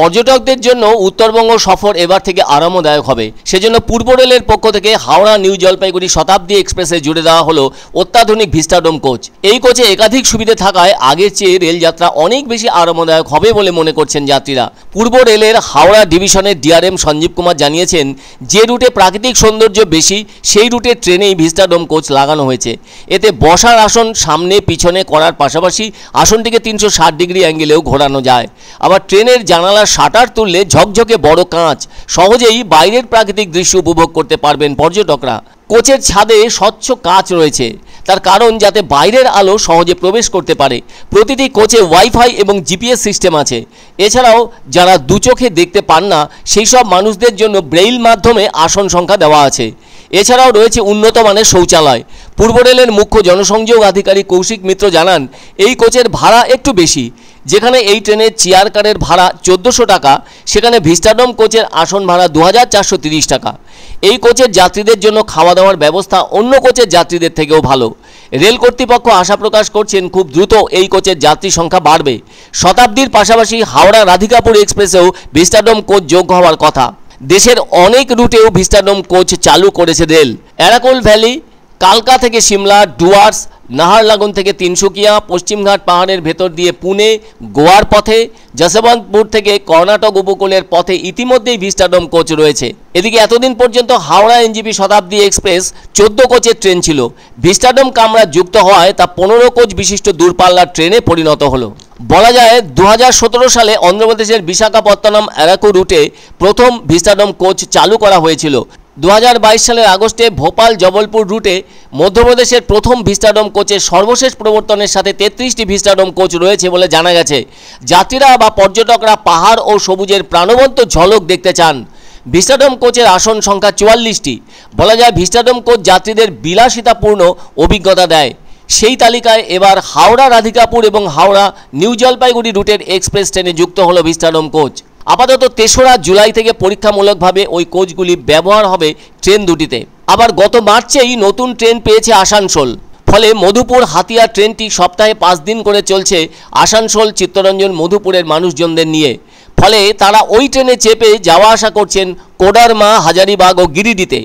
পর্যটকদের জন্য উত্তরবঙ্গ সফর এবার থেকে আরামদায়ক হবে সেজন্য পূর্ব রেলের পক্ষ থেকে হাওড়া নিউ জলপাইগুড়ি শতাব্দী এক্সপ্রেসে জুড়ে দেওয়া হলো অত্যাধুনিক ভিস্টাডোম কোচ এই কোচে একাধিক সুবিধে থাকায় আগের চেয়ে রেলযাত্রা অনেক বেশি আরামদায়ক হবে বলে মনে করছেন যাত্রীরা পূর্ব রেলের হাওড়া ডিভিশনের ডিআরএম সঞ্জীব কুমার জানিয়েছেন যে রুটে প্রাকৃতিক সৌন্দর্য বেশি সেই রুটে ট্রেনেই ভিস্টাডোম কোচ লাগানো হয়েছে এতে বসার আসন সামনে পিছনে করার পাশাপাশি আসনটিকে তিনশো ডিগ্রি অ্যাঙ্গেলেও ঘোরানো যায় আবার ট্রেনের জানালা শাটার তুললে ঝকঝকে বড় কাঁচ সহজেই বাইরের প্রাকৃতিক দৃশ্য উপভোগ করতে পারবেন পর্যটকরা কোচের ছাদে স্বচ্ছ কাঁচ রয়েছে তার কারণ যাতে বাইরের আলো সহজে প্রবেশ করতে পারে প্রতিটি কোচে ওয়াইফাই এবং জিপিএস সিস্টেম আছে এছাড়াও যারা দুচোখে দেখতে পান না সেই সব মানুষদের জন্য ব্রেইল মাধ্যমে আসন সংখ্যা দেওয়া আছে এছাড়াও রয়েছে উন্নত মানের শৌচালয় পূর্ব রেলের মুখ্য জনসংযোগ আধিকারিক কৌশিক মিত্র জানান এই কোচের ভাড়া একটু বেশি যেখানে এই ট্রেনের চেয়ার কারের ভাড়া চোদ্দোশো টাকা সেখানে ভিস্টাডম কোচের আসন ভাড়া দু হাজার টাকা এই কোচের যাত্রীদের জন্য খাওয়া দাওয়ার ব্যবস্থা অন্য কোচের যাত্রীদের থেকেও ভালো রেল কর্তৃপক্ষ আশা প্রকাশ করছেন খুব দ্রুত এই কোচের যাত্রী সংখ্যা বাড়বে শতাব্দীর পাশাপাশি হাওড়া রাধিকাপুর এক্সপ্রেসেও ভিস্টাডম কোচ যোগ হওয়ার কথা দেশের অনেক রুটেও ভিস্টাডোম কোচ চালু করেছে রেল অ্যারাকোল ভ্যালি কালকা থেকে সিমলা ডুয়ার্স নাহারলাগুন থেকে তিনসুকিয়া পশ্চিমঘাট পাহাড়ের ভেতর দিয়ে পুনে গোয়ার পথে যশবন্তপুর থেকে কর্ণাটক উপকূলের পথে ইতিমধ্যেই ভিস্টাডম কোচ রয়েছে এদিকে এতদিন পর্যন্ত হাওড়া এনজিপি শতাব্দী এক্সপ্রেস চোদ্দ কোচের ট্রেন ছিল ভিস্টাডম কামরা যুক্ত হওয়ায় তা পনেরো কোচ বিশিষ্ট দূরপাল্লার ট্রেনে পরিণত হলো বলা যায় দু সালে অন্ধ্রপ্রদেশের বিশাখাপত্তনম এরাকু রুটে প্রথম ভিস্টাডম কোচ চালু করা হয়েছিল দু সালের আগস্টে ভোপাল জবলপুর রুটে মধ্যপ্রদেশের প্রথম ভিস্টাডোম কোচের সর্বশেষ প্রবর্তনের সাথে তেত্রিশটি ভিস্টাডোম কোচ রয়েছে বলে জানা গেছে যাত্রীরা বা পর্যটকরা পাহাড় ও সবুজের প্রাণবন্ত ঝলক দেখতে চান ভিস্টাডোম কোচের আসন সংখ্যা চুয়াল্লিশটি বলা যায় ভিস্টাডোম কোচ যাত্রীদের বিলাসিতাপূর্ণ অভিজ্ঞতা দেয় সেই তালিকায় এবার হাওড়া রাধিকাপুর এবং হাওড়া নিউ জলপাইগুড়ি রুটের এক্সপ্রেস ট্রেনে যুক্ত হলো ভিস্টাডোম কোচ আপাতত তেসরা জুলাই থেকে পরীক্ষামূলকভাবে ওই কোচগুলি ব্যবহার হবে ট্রেন দুটিতে আবার গত মার্চেই নতুন ট্রেন পেয়েছে আসানসোল ফলে মধুপুর হাতিয়া ট্রেনটি সপ্তাহে পাঁচ দিন করে চলছে আসানসোল চিত্তরঞ্জন মধুপুরের মানুষজনদের নিয়ে ফলে তারা ওই ট্রেনে চেপে যাওয়া আসা করছেন কোডারমা হাজারিবাগ ও গিরিডিতে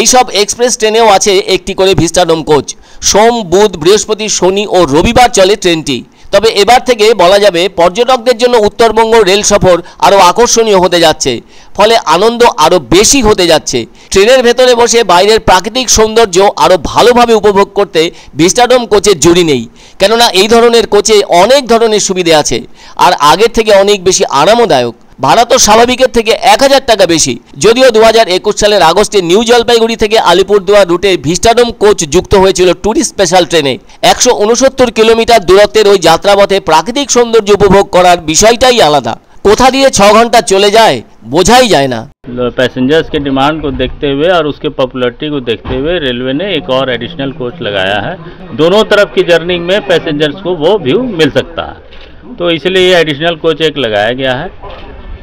এইসব এক্সপ্রেস ট্রেনেও আছে একটি করে ভিস্টাডোম কোচ সোম বুধ বৃহস্পতি শনি ও রবিবার চলে ট্রেনটি তবে এবার থেকে বলা যাবে পর্যটকদের জন্য উত্তরবঙ্গ রেল সফর আরও আকর্ষণীয় হতে যাচ্ছে ফলে আনন্দ আরও বেশি হতে যাচ্ছে ট্রেনের ভেতরে বসে বাইরের প্রাকৃতিক সৌন্দর্য আরও ভালোভাবে উপভোগ করতে ভিস্টাডোম কোচের জুড়ি নেই কেননা এই ধরনের কোচে অনেক ধরনের সুবিধে আছে আর আগের থেকে অনেক বেশি আরামদায়ক ভাড়া তো স্বাভাবিকের থেকে এক হাজার টাকা বেশি যদিও দু হাজার সালের আগস্টে নিউ জলপাইগুড়ি থেকে আলিপুরদুয়ার রুটে ভিস্টাডোম কোচ যুক্ত হয়েছিল ট্যুরিস্ট স্পেশাল ট্রেনে একশো উনসত্তর কিলোমিটার দূরত্বের ওই যাত্রাপথে প্রাকৃতিক সৌন্দর্য উপভোগ করার বিষয়টাই আলাদা কোথা দিয়ে ছ ঘন্টা চলে যায় বোঝাই যায় না প্যাসেঞ্জার্স কে ডিমান্ড কো দেখতে হুয়ে আর উসকে পপুলারিটি কো দেখতে হুয়ে রেলওয়ে নে এক অর এডিশনাল কোচ লাগায়া है দোনো তরফ কি जर्नी মে প্যাসেঞ্জার্স কো वो व्यू मिल सकता है तो इसलिए ये एडिशनल कोच एक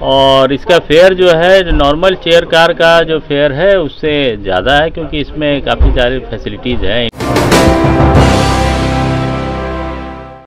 और इसका फेयर जो है नॉर्मल चेयर कार का जो फेयर है उससे ज़्यादा है क्योंकि इसमें काफ़ी सारी फैसिलिटीज़ हैं